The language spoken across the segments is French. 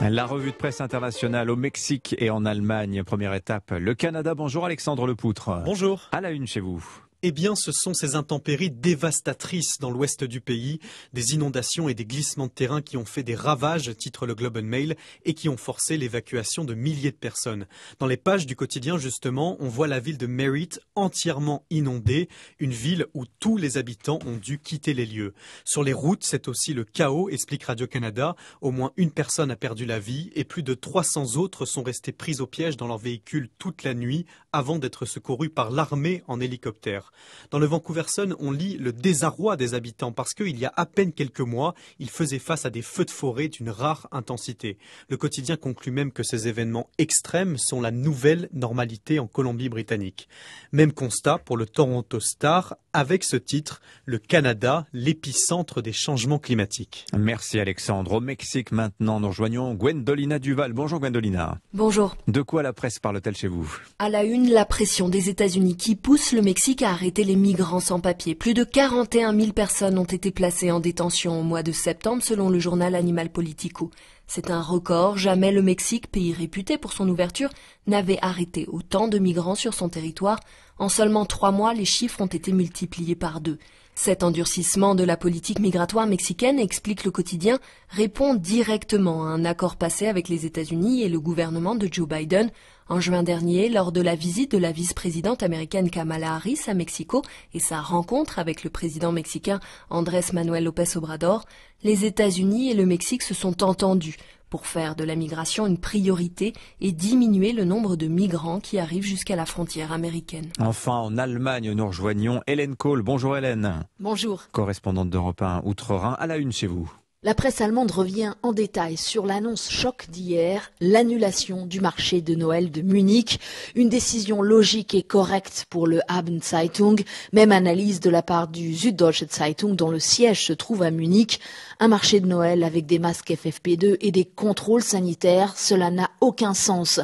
La revue de presse internationale au Mexique et en Allemagne, première étape, le Canada. Bonjour Alexandre Lepoutre. Bonjour. À la une chez vous eh bien, ce sont ces intempéries dévastatrices dans l'ouest du pays, des inondations et des glissements de terrain qui ont fait des ravages, titre le Globe and Mail, et qui ont forcé l'évacuation de milliers de personnes. Dans les pages du quotidien, justement, on voit la ville de Merritt entièrement inondée, une ville où tous les habitants ont dû quitter les lieux. Sur les routes, c'est aussi le chaos, explique Radio-Canada. Au moins une personne a perdu la vie et plus de 300 autres sont restés pris au piège dans leur véhicule toute la nuit avant d'être secourus par l'armée en hélicoptère. Dans le Vancouver Sun, on lit le désarroi des habitants parce qu'il y a à peine quelques mois, ils faisaient face à des feux de forêt d'une rare intensité. Le quotidien conclut même que ces événements extrêmes sont la nouvelle normalité en Colombie-Britannique. Même constat pour le Toronto Star avec ce titre, le Canada, l'épicentre des changements climatiques. Merci Alexandre. Au Mexique maintenant, nous rejoignons Gwendolina Duval. Bonjour Gwendolina. Bonjour. De quoi la presse parle-t-elle chez vous À la une, la pression des États-Unis qui pousse le Mexique à les migrants sans papier. Plus de 41 000 personnes ont été placées en détention au mois de septembre selon le journal Animal Politico. C'est un record, jamais le Mexique, pays réputé pour son ouverture, n'avait arrêté autant de migrants sur son territoire. En seulement trois mois, les chiffres ont été multipliés par deux. Cet endurcissement de la politique migratoire mexicaine, explique le quotidien, répond directement à un accord passé avec les États-Unis et le gouvernement de Joe Biden en juin dernier lors de la visite de la vice-présidente américaine Kamala Harris à Mexico et sa rencontre avec le président mexicain Andrés Manuel López Obrador. Les États-Unis et le Mexique se sont entendus pour faire de la migration une priorité et diminuer le nombre de migrants qui arrivent jusqu'à la frontière américaine. Enfin, en Allemagne, nous rejoignons Hélène Kohl. Bonjour Hélène. Bonjour. Correspondante d'Europe 1 Outre-Rhin, à la une chez vous. La presse allemande revient en détail sur l'annonce choc d'hier, l'annulation du marché de Noël de Munich, une décision logique et correcte pour le Abendzeitung, même analyse de la part du Süddeutsche Zeitung dont le siège se trouve à Munich, un marché de Noël avec des masques FFP2 et des contrôles sanitaires, cela n'a aucun sens.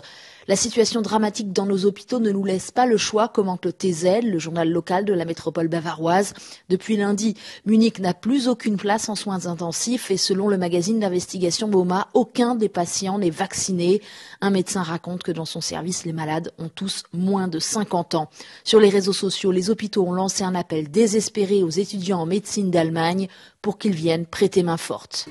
La situation dramatique dans nos hôpitaux ne nous laisse pas le choix, commente le TESEL, le journal local de la métropole bavaroise. Depuis lundi, Munich n'a plus aucune place en soins intensifs et selon le magazine d'investigation BOMA, aucun des patients n'est vacciné. Un médecin raconte que dans son service, les malades ont tous moins de 50 ans. Sur les réseaux sociaux, les hôpitaux ont lancé un appel désespéré aux étudiants en médecine d'Allemagne pour qu'ils viennent prêter main forte.